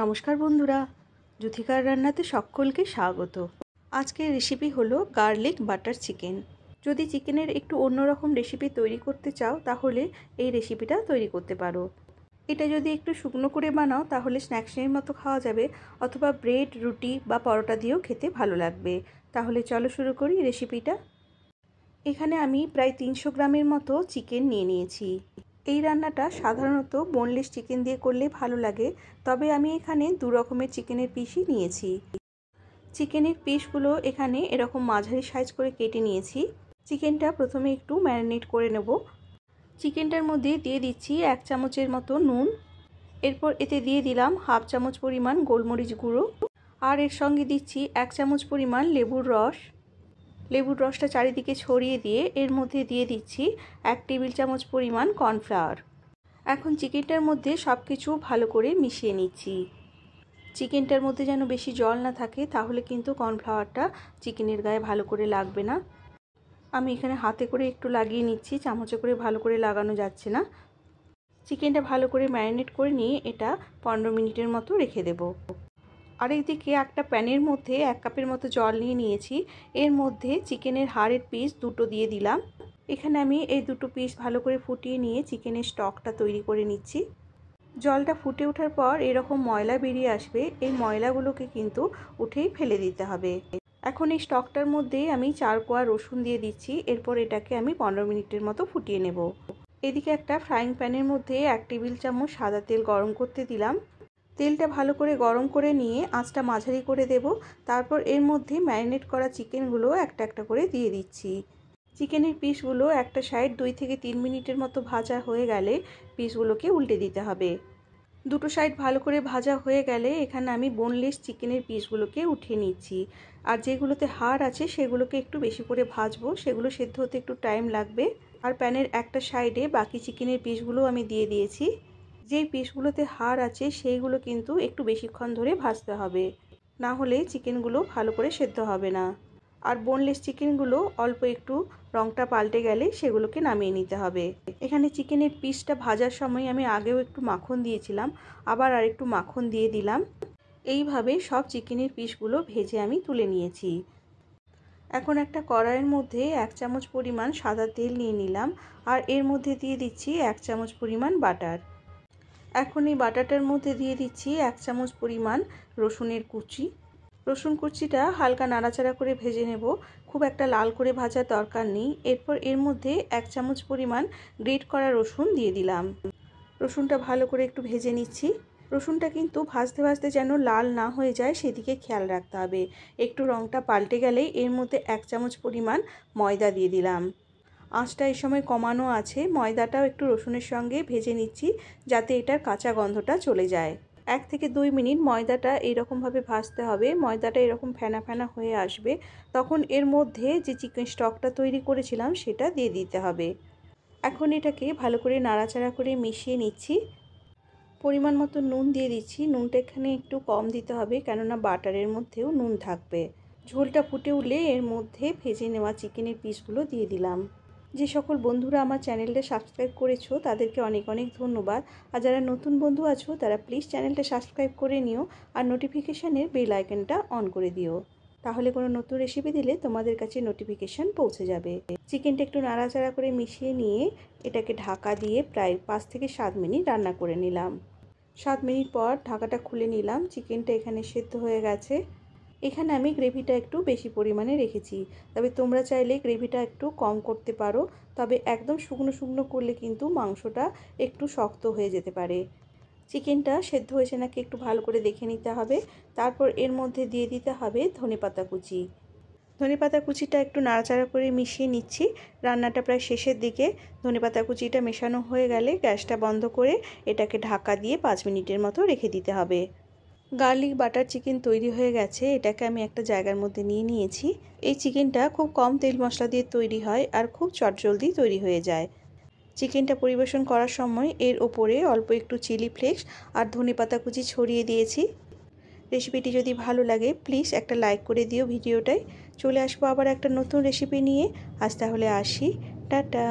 নমস্কার বন্ধুরা জুথিকার রান্নাতে সকলকে স্বাগত আজকের রেসিপি হলো গার্লিক বাটার চিকেন যদি চিকেনের একটু অন্যরকম রেসিপি তৈরি করতে চাও তাহলে এই রেসিপিটা তৈরি করতে পারো এটা যদি একটু শুকনো করে বানাও তাহলে স্ন্যাক্সের মতো খাওয়া যাবে অথবা ব্রেড রুটি বা পরোটা দিয়েও খেতে ভালো লাগবে তাহলে চলো শুরু করি রেসিপিটা এখানে আমি প্রায় তিনশো গ্রামের মতো চিকেন নিয়ে নিয়েছি এই রান্নাটা সাধারণত বোনলেস চিকেন দিয়ে করলে ভালো লাগে তবে আমি এখানে দু রকমের চিকেনের পিসই নিয়েছি চিকেনের পিসগুলো এখানে এরকম মাঝারি সাইজ করে কেটে নিয়েছি চিকেনটা প্রথমে একটু ম্যারিনেট করে নেব চিকেনটার মধ্যে দিয়ে দিচ্ছি এক চামচের মতো নুন এরপর এতে দিয়ে দিলাম হাফ চামচ পরিমাণ গোলমরিচ গুঁড়ো আর এর সঙ্গে দিচ্ছি এক চামচ পরিমাণ লেবুর রস লেবুর রসটা চারিদিকে ছড়িয়ে দিয়ে এর মধ্যে দিয়ে দিচ্ছি এক টেবিল চামচ পরিমাণ কর্নফ্লাওয়ার এখন চিকেনটার মধ্যে সব কিছু ভালো করে মিশিয়ে নিচ্ছি চিকেনটার মধ্যে যেন বেশি জল না থাকে তাহলে কিন্তু কর্নফ্লাওয়ারটা চিকেনের গায়ে ভালো করে লাগবে না আমি এখানে হাতে করে একটু লাগিয়ে নিচ্ছি চামচে করে ভালো করে লাগানো যাচ্ছে না চিকেনটা ভালো করে ম্যারিনেট করে নিয়ে এটা পনেরো মিনিটের মতো রেখে দেব আর এইদিকে একটা প্যানের মধ্যে এক কাপের মতো জল নিয়ে নিয়েছি এর মধ্যে চিকেনের হাড়ের পিস দুটো দিয়ে দিলাম এখানে আমি এই দুটো পিস ভালো করে ফুটিয়ে নিয়ে চিকেনের স্টকটা তৈরি করে নিচ্ছি জলটা ফুটে ওঠার পর এরকম ময়লা বেরিয়ে আসবে এই ময়লাগুলোকে কিন্তু উঠেই ফেলে দিতে হবে এখন এই স্টকটার মধ্যে আমি চার কোয়া রসুন দিয়ে দিচ্ছি এরপর এটাকে আমি পনেরো মিনিটের মতো ফুটিয়ে নেব এদিকে একটা ফ্রাইং প্যানের মধ্যে এক টেবিল চামচ সাদা তেল গরম করতে দিলাম তেলটা ভালো করে গরম করে নিয়ে আঁচটা মাঝারি করে দেব তারপর এর মধ্যে ম্যারিনেট করা চিকেনগুলো একটা একটা করে দিয়ে দিচ্ছি চিকেনের পিসগুলো একটা সাইড দুই থেকে তিন মিনিটের মতো ভাজা হয়ে গেলে পিসগুলোকে উল্টে দিতে হবে দুটো সাইড ভালো করে ভাজা হয়ে গেলে এখানে আমি বোনলেস চিকেনের পিসগুলোকে উঠিয়ে নিচ্ছি আর যেগুলোতে হাড় আছে সেগুলোকে একটু বেশি করে ভাজবো সেগুলো সেদ্ধ হতে একটু টাইম লাগবে আর প্যানের একটা সাইডে বাকি চিকেনের পিসগুলো আমি দিয়ে দিয়েছি যে পিসগুলোতে হাড় আছে সেইগুলো কিন্তু একটু বেশিক্ষণ ধরে ভাজতে হবে না হলে চিকেনগুলো ভালো করে সেদ্ধ হবে না আর বোনলেস চিকেনগুলো অল্প একটু রঙটা পাল্টে গেলে সেগুলোকে নামিয়ে নিতে হবে এখানে চিকেনের পিসটা ভাজার সময় আমি আগেও একটু মাখন দিয়েছিলাম আবার আর একটু মাখন দিয়ে দিলাম এইভাবে সব চিকেনের পিসগুলো ভেজে আমি তুলে নিয়েছি এখন একটা কড়াইয়ের মধ্যে এক চামচ পরিমাণ সাদা তেল নিয়ে নিলাম আর এর মধ্যে দিয়ে দিচ্ছি এক চামচ পরিমাণ বাটার এখন এই বাটাটার মধ্যে দিয়ে দিচ্ছি এক চামচ পরিমাণ রসুনের কুচি রসুন কুচিটা হালকা নাড়াচাড়া করে ভেজে নেব খুব একটা লাল করে ভাজার দরকার নেই এরপর এর মধ্যে এক চামচ পরিমাণ গ্রেট করা রসুন দিয়ে দিলাম রসুনটা ভালো করে একটু ভেজে নিচ্ছি রসুনটা কিন্তু ভাজতে ভাজতে যেন লাল না হয়ে যায় সেদিকে খেয়াল রাখতে হবে একটু রঙটা পাল্টে গেলেই এর মধ্যে এক চামচ পরিমাণ ময়দা দিয়ে দিলাম আঁচটা এই সময় কমানো আছে ময়দাটাও একটু রসুনের সঙ্গে ভেজে নিচ্ছি যাতে এটার কাঁচা গন্ধটা চলে যায় এক থেকে দুই মিনিট ময়দাটা এইরকমভাবে ভাজতে হবে ময়দাটা এরকম ফেনা ফেনা হয়ে আসবে তখন এর মধ্যে যে চিকেন স্টকটা তৈরি করেছিলাম সেটা দিয়ে দিতে হবে এখন এটাকে ভালো করে নাড়াচাড়া করে মিশিয়ে নিচ্ছি পরিমাণ মতো নুন দিয়ে দিচ্ছি নুনটা এখানে একটু কম দিতে হবে কেননা বাটারের মধ্যেও নুন থাকবে ঝোলটা ফুটে উঠলে এর মধ্যে ভেজে নেওয়া চিকেনের পিসগুলো দিয়ে দিলাম যে সকল বন্ধুরা আমার চ্যানেলটা সাবস্ক্রাইব করেছো তাদেরকে অনেক অনেক ধন্যবাদ আর যারা নতুন বন্ধু আছো তারা প্লিজ চ্যানেলটা সাবস্ক্রাইব করে নিও আর নোটিফিকেশানের বেল আইকনটা অন করে দিও তাহলে কোনো নতুন রেসিপি দিলে তোমাদের কাছে নোটিফিকেশান পৌঁছে যাবে চিকেনটা একটু নাড়াচাড়া করে মিশিয়ে নিয়ে এটাকে ঢাকা দিয়ে প্রায় পাঁচ থেকে সাত মিনিট রান্না করে নিলাম সাত মিনিট পর ঢাকাটা খুলে নিলাম চিকেনটা এখানে সেদ্ধ হয়ে গেছে এখানে আমি গ্রেভিটা একটু বেশি পরিমাণে রেখেছি তবে তোমরা চাইলে গ্রেভিটা একটু কম করতে পারো তবে একদম শুকনো শুকনো করলে কিন্তু মাংসটা একটু শক্ত হয়ে যেতে পারে চিকেনটা সেদ্ধ হয়েছে নাকি একটু ভালো করে দেখে নিতে হবে তারপর এর মধ্যে দিয়ে দিতে হবে ধনেপাতা কুচি ধনেপাতা কুচিটা একটু নাড়াচাড়া করে মিশিয়ে নিচ্ছি রান্নাটা প্রায় শেষের দিকে ধনেপাতা কুচিটা মেশানো হয়ে গেলে গ্যাসটা বন্ধ করে এটাকে ঢাকা দিয়ে পাঁচ মিনিটের মতো রেখে দিতে হবে গার্লিক বাটার চিকেন তৈরি হয়ে গেছে এটাকে আমি একটা জায়গার মধ্যে নিয়ে নিয়েছি এই চিকেনটা খুব কম তেল মশলা দিয়ে তৈরি হয় আর খুব চটজলদি তৈরি হয়ে যায় চিকেনটা পরিবেশন করার সময় এর ওপরে অল্প একটু চিলি ফ্লেক্স আর ধনে পাতা কুচি ছড়িয়ে দিয়েছি রেসিপিটি যদি ভালো লাগে প্লিজ একটা লাইক করে দিও ভিডিওটায় চলে আসবো আবার একটা নতুন রেসিপি নিয়ে আজ তাহলে আসি টাটা